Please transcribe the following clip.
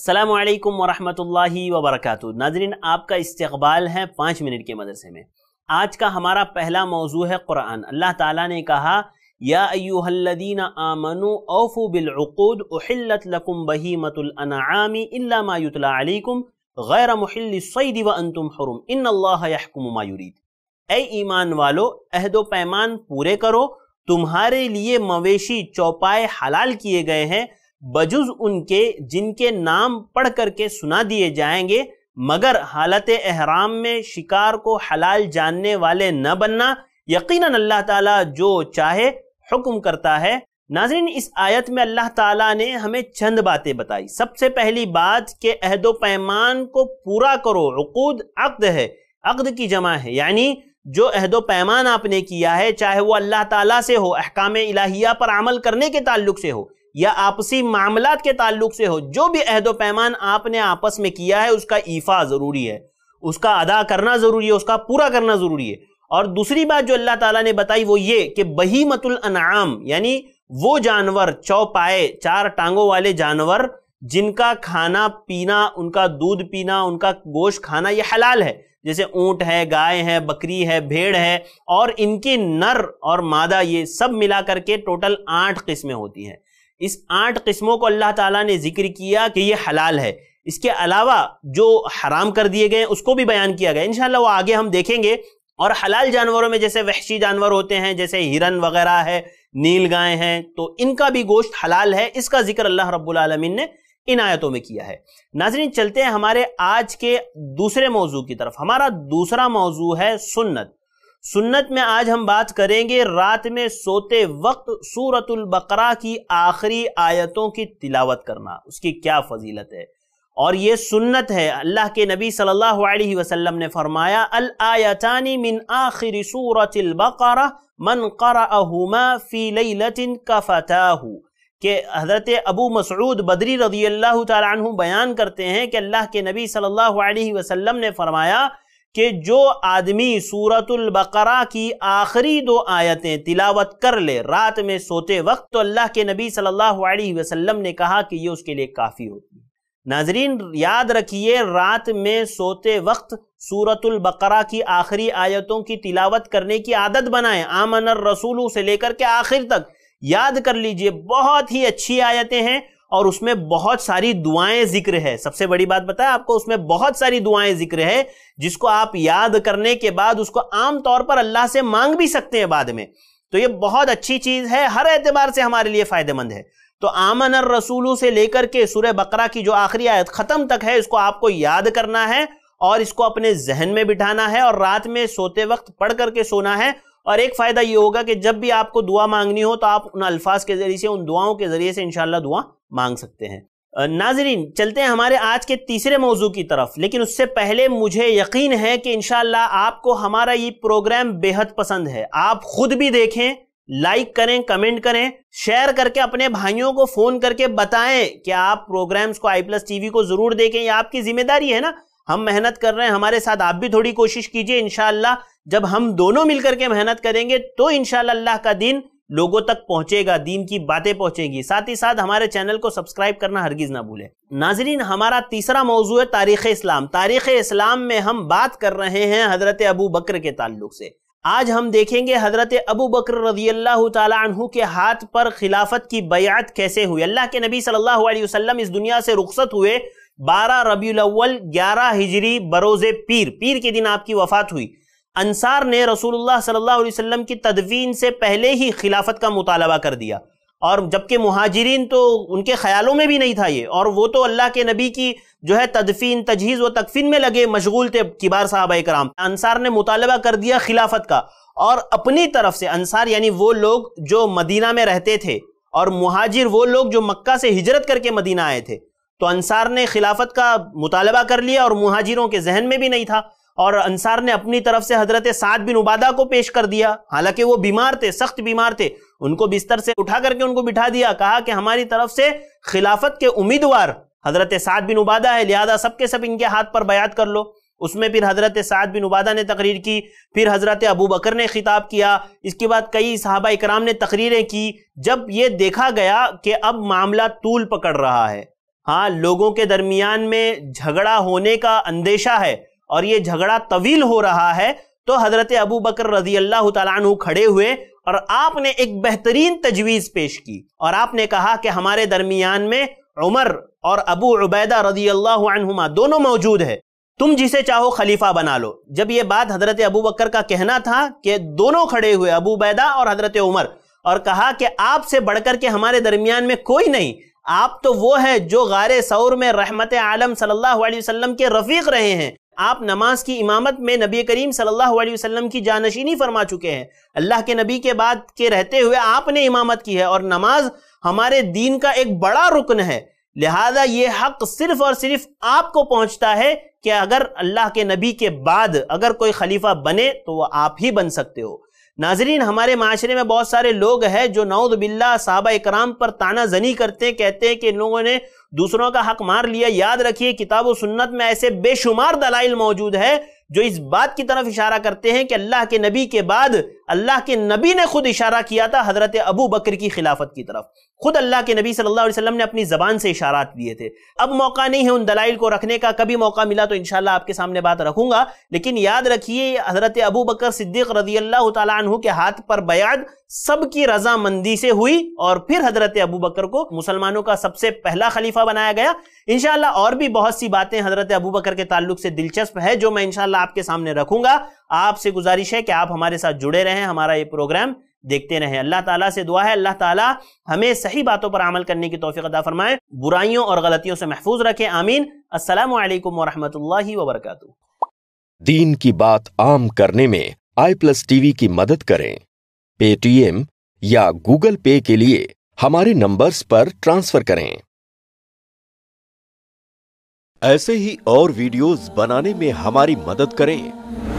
السلام علیکم ورحمت اللہ وبرکاتہ ناظرین آپ کا استقبال ہے پانچ منٹ کے مدرسے میں آج کا ہمارا پہلا موضوع ہے قرآن اللہ تعالیٰ نے کہا یا ایوہ الذین آمنوا اوفوا بالعقود احلت لکم بہیمت الانعام الا ما یتلا علیکم غیر محل صید وانتم حرم ان اللہ یحکم ما یرید اے ایمان والو اہد و پیمان پورے کرو تمہارے لیے مویشی چوپائے حلال کیے گئے ہیں بجز ان کے جن کے نام پڑھ کر کے سنا دیے جائیں گے مگر حالت احرام میں شکار کو حلال جاننے والے نہ بننا یقیناً اللہ تعالیٰ جو چاہے حکم کرتا ہے ناظرین اس آیت میں اللہ تعالیٰ نے ہمیں چند باتیں بتائی سب سے پہلی بات کہ عہد و پیمان کو پورا کرو عقود عقد ہے عقد کی جمع ہے یعنی جو عہد و پیمان آپ نے کیا ہے چاہے وہ اللہ تعالیٰ سے ہو احکام الہیہ پر عمل کرنے کے تعلق سے ہو یا آپسی معاملات کے تعلق سے ہو جو بھی عہد و پیمان آپ نے آپس میں کیا ہے اس کا ایفا ضروری ہے اس کا ادا کرنا ضروری ہے اس کا پورا کرنا ضروری ہے اور دوسری بات جو اللہ تعالیٰ نے بتائی وہ یہ کہ بہیمت الانعام یعنی وہ جانور چوپائے چار ٹانگوں والے جانور جن کا کھانا پینا ان کا دودھ پینا ان کا گوشت کھانا یہ حلال ہے جیسے اونٹ ہے گائے ہے بکری ہے بھیڑ ہے اور ان کی نر اور مادہ یہ سب ملا کر کے ٹوٹل آٹھ قسمیں ہوتی ہیں اس آٹھ قسموں کو اللہ تعالیٰ نے ذکر کیا کہ یہ حلال ہے اس کے علاوہ جو حرام کر دیے گئے ہیں اس کو بھی بیان کیا گیا انشاءاللہ وہ آگے ہم دیکھیں گے اور حلال جانوروں میں جیسے وحشی جانور ہوتے ہیں جیسے ہرن وغیرہ ہے نیل گائے ہیں تو ان کا بھی گوشت حلال ہے اس کا ذکر اللہ رب العالمین نے ان آیتوں میں کیا ہے ناظرین چلتے ہیں ہمارے آج کے دوسرے موضوع کی طرف ہمارا دوسرا موضوع ہے سنت سنت میں آج ہم بات کریں گے رات میں سوتے وقت سورت البقرہ کی آخری آیتوں کی تلاوت کرنا اس کی کیا فضیلت ہے اور یہ سنت ہے اللہ کے نبی صلی اللہ علیہ وسلم نے فرمایا کہ حضرت ابو مسعود بدری رضی اللہ تعالیٰ بیان کرتے ہیں کہ اللہ کے نبی صلی اللہ علیہ وسلم نے فرمایا کہ جو آدمی سورت البقرہ کی آخری دو آیتیں تلاوت کر لے رات میں سوتے وقت تو اللہ کے نبی صلی اللہ علیہ وسلم نے کہا کہ یہ اس کے لیے کافی ہوتی ہے ناظرین یاد رکھیے رات میں سوتے وقت سورت البقرہ کی آخری آیتوں کی تلاوت کرنے کی عادت بنائیں آمن الرسول سے لے کر کے آخر تک یاد کر لیجئے بہت ہی اچھی آیتیں ہیں اور اس میں بہت ساری دعائیں ذکر ہے سب سے بڑی بات بتایا آپ کو اس میں بہت ساری دعائیں ذکر ہے جس کو آپ یاد کرنے کے بعد اس کو عام طور پر اللہ سے مانگ بھی سکتے ہیں بعد میں تو یہ بہت اچھی چیز ہے ہر اعتبار سے ہمارے لیے فائدہ مند ہے تو آمن الرسول سے لے کر کے سورہ بقرہ کی جو آخری آیت ختم تک ہے اس کو آپ کو یاد کرنا ہے اور اس کو اپنے ذہن میں بٹھانا ہے اور رات میں سوتے وقت پڑھ کر کے سونا ہے اور ایک فائدہ یہ ہوگا کہ جب بھی آپ کو دعا مانگنی ہو تو آپ ان الفاظ کے ذریعے سے ان دعاؤں کے ذریعے سے انشاءاللہ دعا مانگ سکتے ہیں ناظرین چلتے ہیں ہمارے آج کے تیسرے موضوع کی طرف لیکن اس سے پہلے مجھے یقین ہے کہ انشاءاللہ آپ کو ہمارا یہ پروگرام بے حد پسند ہے آپ خود بھی دیکھیں لائک کریں کمنٹ کریں شیئر کر کے اپنے بھائیوں کو فون کر کے بتائیں کہ آپ پروگرامز کو آئی پلس ٹی وی کو ضرور دیکھیں یہ آپ کی ذمہ داری ہے نا ہم محنت کر رہے ہیں ہمارے ساتھ آپ بھی تھوڑی کوشش کیجئے انشاءاللہ جب ہم دونوں مل کر کے محنت کریں گے تو انشاءاللہ اللہ کا دن لوگوں تک پہنچے گا دین کی باتیں پہنچے گی ساتھ ہی ساتھ ہمارے چینل کو سبسکرائب کرنا ہرگز نہ بھولے ناظرین ہمارا تیسرا موضوع ہے تاریخ اسلام تاریخ اسلام میں ہم بات کر رہے ہیں حضرت ابو بکر کے تعلق سے آج ہم دیکھیں گے حضرت ابو بکر رضی اللہ تعالیٰ عنہ کے ہاتھ پر خلافت کی بیعت کیسے ہوئی اللہ کے نبی صلی اللہ علیہ وسلم اس دنیا سے رخصت ہوئے بارہ ربیع الاول گیارہ ہجری بروز پیر پیر کے دن آپ کی وفات ہوئی انصار نے رسول اللہ صلی اللہ علیہ وسلم کی تدوین سے پہلے ہی خلافت کا مطالبہ کر دیا اور جبکہ مہاجرین تو ان کے خیالوں میں بھی نہیں تھا یہ اور وہ تو اللہ کے نبی کی جو ہے تدفین تجہیز و تکفین میں لگے مشغول تھے کبار صحابہ کرام انصار نے مطالبہ کر دیا خلافت کا اور اپنی طرف سے انصار یعنی وہ لوگ جو مدینہ میں رہتے تھے اور مہاجر وہ لوگ جو مکہ سے ہجرت کر کے مدینہ آئے تھے تو انصار نے خلافت کا مطالبہ کر لیا اور مہاجروں کے ذہن میں بھی نہیں تھا اور انصار نے اپنی طرف سے حضرت سعد بن عبادہ کو پیش کر دیا حالانکہ وہ بیمار تھے سخت بیمار تھے ان کو بستر سے اٹھا کر کے ان کو بٹھا دیا کہا کہ ہماری طرف سے خلافت کے امیدوار حضرت سعد بن عبادہ ہے لہذا سب کے سب ان کے ہاتھ پر بیعت کر لو اس میں پھر حضرت سعد بن عبادہ نے تقریر کی پھر حضرت ابو بکر نے خطاب کیا اس کے بعد کئی صحابہ اکرام نے تقریریں کی جب یہ دیکھا گیا کہ اب معاملہ طول پکڑ رہا ہے ہاں لوگوں کے درمیان میں جھگڑا ہونے کا اندیشہ ہے اور یہ جھگڑا طویل ہو رہا ہے تو حضرت ابو بکر رضی اللہ تعالیٰ عنہ کھڑے ہوئے اور آپ نے ایک بہترین تجویز پیش کی اور آپ نے کہا کہ ہمارے درمیان میں عمر اور ابو عبیدہ رضی اللہ عنہما دونوں موجود ہے تم جسے چاہو خلیفہ بنا لو جب یہ بات حضرت ابو بکر کا کہنا تھا کہ دونوں کھڑے ہوئے ابو عبیدہ اور حضرت عمر اور کہا کہ آپ سے بڑھ کر کے ہمارے درمیان میں کوئی نہیں آپ تو وہ ہے جو غار سور میں رحمت عالم صلی اللہ علیہ وسلم کے رفیق رہے ہیں آپ نماز کی امامت میں نبی کریم صلی اللہ علیہ وسلم کی جانشینی فرما چکے ہیں اللہ کے نبی کے بعد کے رہتے ہوئے آپ نے امامت کی ہے اور نماز ہمارے دین کا ایک بڑا رکن ہے لہذا یہ حق صرف اور صرف آپ کو پہنچتا ہے کہ اگر اللہ کے نبی کے بعد اگر کوئی خلیفہ بنے تو وہ آپ ہی بن سکتے ہو ناظرین ہمارے معاشرے میں بہت سارے لوگ ہیں جو نعوذ باللہ صحابہ اکرام پر تانہ زنی کرتے ہیں کہتے ہیں کہ ان لوگوں نے دوسروں کا حق مار لیا یاد رکھیے کتاب و سنت میں ایسے بے شمار دلائل موجود ہے جو اس بات کی طرف اشارہ کرتے ہیں کہ اللہ کے نبی کے بعد اللہ کے نبی نے خود اشارہ کیا تھا حضرت ابو بکر کی خلافت کی طرف خود اللہ کے نبی صلی اللہ علیہ وسلم نے اپنی زبان سے اشارات دیے تھے اب موقع نہیں ہے ان دلائل کو رکھنے کا کبھی موقع ملا تو انشاءاللہ آپ کے سامنے بات رکھوں گا لیکن یاد رکھیے حضرت ابو بکر صدیق رضی اللہ تعالیٰ کے ہاتھ پر بیعت سب کی رضا مندی سے ہوئی اور پھر حضرت ابو بکر کو مسلمانوں کا سب سے پہلا خلیفہ بنایا گیا انشاءاللہ اور بھی بہت سی باتیں حضرت ابو بکر کے تعلق سے دلچسپ ہے جو میں انشاءاللہ آپ کے سامنے رکھوں گا آپ سے گزارش ہے کہ آپ ہمارے ساتھ جڑے رہیں ہمارا یہ پروگرام دیکھتے رہیں اللہ تعالیٰ سے دعا ہے اللہ تعالیٰ ہمیں صحیح باتوں پر عمل کرنے کی توفیق ادا فرمائے برائیوں اور غلطیوں سے محفوظ رکھے آمین السلام علیکم ورحمۃ اللہ وبرکاتہ دین کی کی بات عام کرنے میں آئی پلس ٹی وی مدد کریں پے ٹی ایم یا گوگل پے کے لیے ہمارے نمبرز پر ٹرانسفر کریں ایسے ہی اور ویڈیوز بنانے میں ہماری مدد کریں